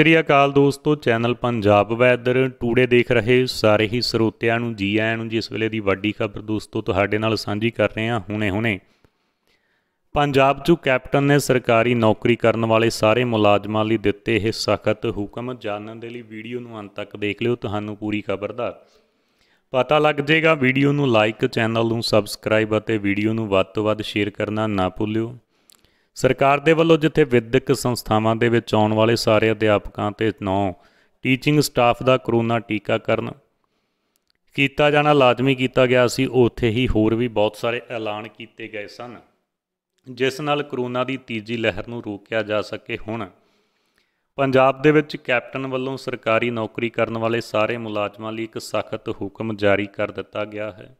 ਸ੍ਰੀ ਅਕਾਲ ਦੋਸਤੋ channel Punjab weather today ਦੇਖ ਰਹੇ ਸਾਰੇ ਹੀ ਸਰੋਤਿਆਂ ਨੂੰ ਜੀ ਆਇਆਂ ਨੂੰ ਜਿਸ ਵੇਲੇ ਦੀ ਵੱਡੀ ਖਬਰ ਦੋਸਤੋ ਤੁਹਾਡੇ ਨਾਲ ਸਾਂਝੀ ਕਰ ਰਹੇ ਹਾਂ ਹੁਣੇ-ਹੁਣੇ ਪੰਜਾਬ 'ਚ ਕੈਪਟਨ ਨੇ ਸਰਕਾਰੀ ਨੌਕਰੀ ਕਰਨ ਵਾਲੇ ਸਾਰੇ ਮੁਲਾਜ਼ਮਾਂ ਲਈ ਦਿੱਤੇ ਇਹ ਸਖਤ ਹੁਕਮ ਜਾਣਨ ਦੇ ਲਈ ਵੀਡੀਓ ਨੂੰ ਅੰਤ ਤੱਕ ਦੇਖ ਲਿਓ ਤੁਹਾਨੂੰ ਪੂਰੀ ਖਬਰ ਦਾ ਪਤਾ ਲੱਗ ਜਾਏਗਾ ਵੀਡੀਓ ਨੂੰ ਲਾਈਕ ਚੈਨਲ ਨੂੰ ਸਬਸਕ੍ਰਾਈਬ ਅਤੇ ਵੀਡੀਓ ਨੂੰ ਵੱਧ ਤੋਂ ਵੱਧ ਸ਼ੇਅਰ ਕਰਨਾ ਨਾ ਭੁੱਲਿਓ ਸਰਕਾਰ ਦੇ ਵੱਲੋਂ ਜਿੱਥੇ ਵਿਦਿਅਕ ਸੰਸਥਾਵਾਂ ਦੇ ਵਿੱਚ ਆਉਣ ਵਾਲੇ ਸਾਰੇ ਅਧਿਆਪਕਾਂ ਤੇ ਨੌ ਟੀਚਿੰਗ ਸਟਾਫ ਦਾ ਕਰੋਨਾ ਟੀਕਾਕਰਨ ਕੀਤਾ ਜਾਣਾ ਲਾਜ਼ਮੀ ਕੀਤਾ ਗਿਆ ਸੀ ਉੱਥੇ ਹੀ ਹੋਰ ਵੀ ਬਹੁਤ ਸਾਰੇ ਐਲਾਨ ਕੀਤੇ ਗਏ ਸਨ ਜਿਸ ਨਾਲ ਕਰੋਨਾ ਦੀ ਤੀਜੀ ਲਹਿਰ ਨੂੰ ਰੋਕਿਆ ਜਾ ਸਕੇ ਹੁਣ ਪੰਜਾਬ ਦੇ ਵਿੱਚ ਕੈਪਟਨ ਵੱਲੋਂ ਸਰਕਾਰੀ ਨੌਕਰੀ ਕਰਨ ਵਾਲੇ ਸਾਰੇ ਮੁਲਾਜ਼ਮਾਂ ਲਈ ਇੱਕ ਸਖਤ ਹੁਕਮ ਜਾਰੀ ਕਰ ਦਿੱਤਾ ਗਿਆ ਹੈ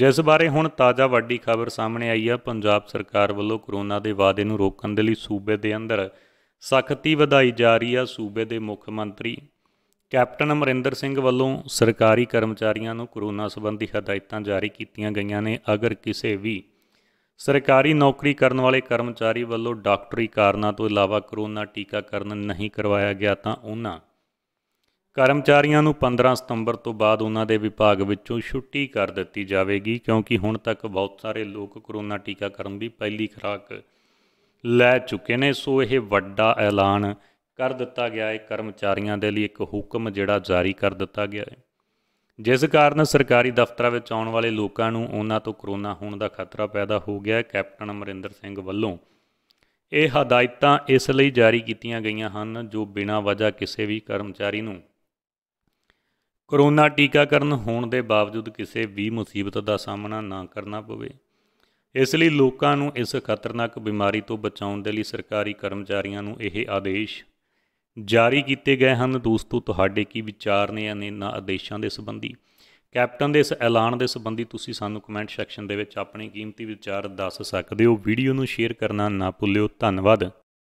ਜਿਸ ਬਾਰੇ ਹੁਣ ਤਾਜ਼ਾ ਵੱਡੀ ਖਬਰ ਸਾਹਮਣੇ ਆਈ ਹੈ ਪੰਜਾਬ ਸਰਕਾਰ ਵੱਲੋਂ ਕਰੋਨਾ ਦੇ ਵਾਅਦੇ ਨੂੰ ਰੋਕਣ ਦੇ ਲਈ ਸੂਬੇ ਦੇ ਅੰਦਰ ਸਖਤੀ ਵਧਾਈ ਜਾ ਰਹੀ ਹੈ ਸੂਬੇ ਦੇ ਮੁੱਖ ਮੰਤਰੀ ਕੈਪਟਨ ਅਮਰਿੰਦਰ ਸਿੰਘ ਵੱਲੋਂ ਸਰਕਾਰੀ ਕਰਮਚਾਰੀਆਂ ਨੂੰ ਕਰੋਨਾ ਸੰਬੰਧੀ ਹਦਾਇਤਾਂ ਜਾਰੀ ਕੀਤੀਆਂ ਗਈਆਂ ਨੇ ਅਗਰ ਕਿਸੇ ਵੀ ਸਰਕਾਰੀ ਨੌਕਰੀ ਕਰਨ ਵਾਲੇ ਕਰਮਚਾਰੀ ਵੱਲੋਂ ਡਾਕਟਰੀ ਕਾਰਨਾਂ ਤੋਂ ਇਲਾਵਾ ਕਰੋਨਾ ਟੀਕਾਕਰਨ ਨਹੀਂ ਕਰਵਾਇਆ ਗਿਆ ਤਾਂ ਉਹਨਾਂ ਕਰਮਚਾਰੀਆਂ ਨੂੰ 15 ਸਤੰਬਰ ਤੋਂ ਬਾਅਦ ਉਹਨਾਂ ਦੇ ਵਿਭਾਗ ਵਿੱਚੋਂ ਛੁੱਟੀ ਕਰ ਦਿੱਤੀ ਜਾਵੇਗੀ ਕਿਉਂਕਿ ਹੁਣ ਤੱਕ ਬਹੁਤ ਸਾਰੇ ਲੋਕ ਕੋਰੋਨਾ ਟੀਕਾਕਰਨ ਦੀ ਪਹਿਲੀ ਖੁਰਾਕ ਲੈ ਚੁੱਕੇ ਨੇ ਸੋ ਇਹ ਵੱਡਾ ਐਲਾਨ ਕਰ ਦਿੱਤਾ ਗਿਆ ਹੈ ਕਰਮਚਾਰੀਆਂ ਦੇ ਲਈ ਇੱਕ ਹੁਕਮ ਜਿਹੜਾ ਜਾਰੀ ਕਰ ਦਿੱਤਾ ਗਿਆ ਹੈ ਜਿਸ ਕਾਰਨ ਸਰਕਾਰੀ ਦਫ਼ਤਰਾਂ ਵਿੱਚ ਆਉਣ ਵਾਲੇ ਲੋਕਾਂ ਨੂੰ ਉਹਨਾਂ ਤੋਂ ਕਰੋਨਾ ਹੋਣ ਦਾ ਖਤਰਾ ਪੈਦਾ ਹੋ ਗਿਆ ਹੈ ਕੈਪਟਨ ਅਮਰਿੰਦਰ ਸਿੰਘ ਵੱਲੋਂ ਇਹ ਹਦਾਇਤਾਂ ਇਸ ਲਈ ਜਾਰੀ ਕੀਤੀਆਂ ਗਈਆਂ ਹਨ ਜੋ ਬਿਨਾਂ ਵਜ੍ਹਾ ਕਿਸੇ ਵੀ ਕਰਮਚਾਰੀ ਨੂੰ ਕਰੋਨਾ ਟੀਕਾਕਰਨ ਹੋਣ ਦੇ ਬਾਵਜੂਦ ਕਿਸੇ ਵੀ ਮੁਸੀਬਤ ਦਾ ਸਾਹਮਣਾ ਨਾ ਕਰਨਾ ਪਵੇ ਇਸ ਲਈ ਲੋਕਾਂ ਨੂੰ ਇਸ ਖਤਰਨਾਕ ਬਿਮਾਰੀ ਤੋਂ ਬਚਾਉਣ ਦੇ ਲਈ ਸਰਕਾਰੀ ਕਰਮਚਾਰੀਆਂ ਨੂੰ ਇਹ ਆਦੇਸ਼ ਜਾਰੀ ਕੀਤੇ ਗਏ ਹਨ ਦੋਸਤੋ ਤੁਹਾਡੇ ਕੀ ਵਿਚਾਰ ਨੇ ਇਹਨਾਂ ਆਦੇਸ਼ਾਂ ਦੇ ਸੰਬੰਧੀ ਕੈਪਟਨ ਦੇ ਇਸ ਐਲਾਨ ਦੇ ਸੰਬੰਧੀ ਤੁਸੀਂ ਸਾਨੂੰ ਕਮੈਂਟ ਸੈਕਸ਼ਨ ਦੇ ਵਿੱਚ ਆਪਣੇ ਕੀਮਤੀ ਵਿਚਾਰ ਦੱਸ ਸਕਦੇ ਹੋ ਵੀਡੀਓ ਨੂੰ ਸ਼ੇਅਰ ਕਰਨਾ ਨਾ ਭੁੱਲਿਓ ਧੰਨਵਾਦ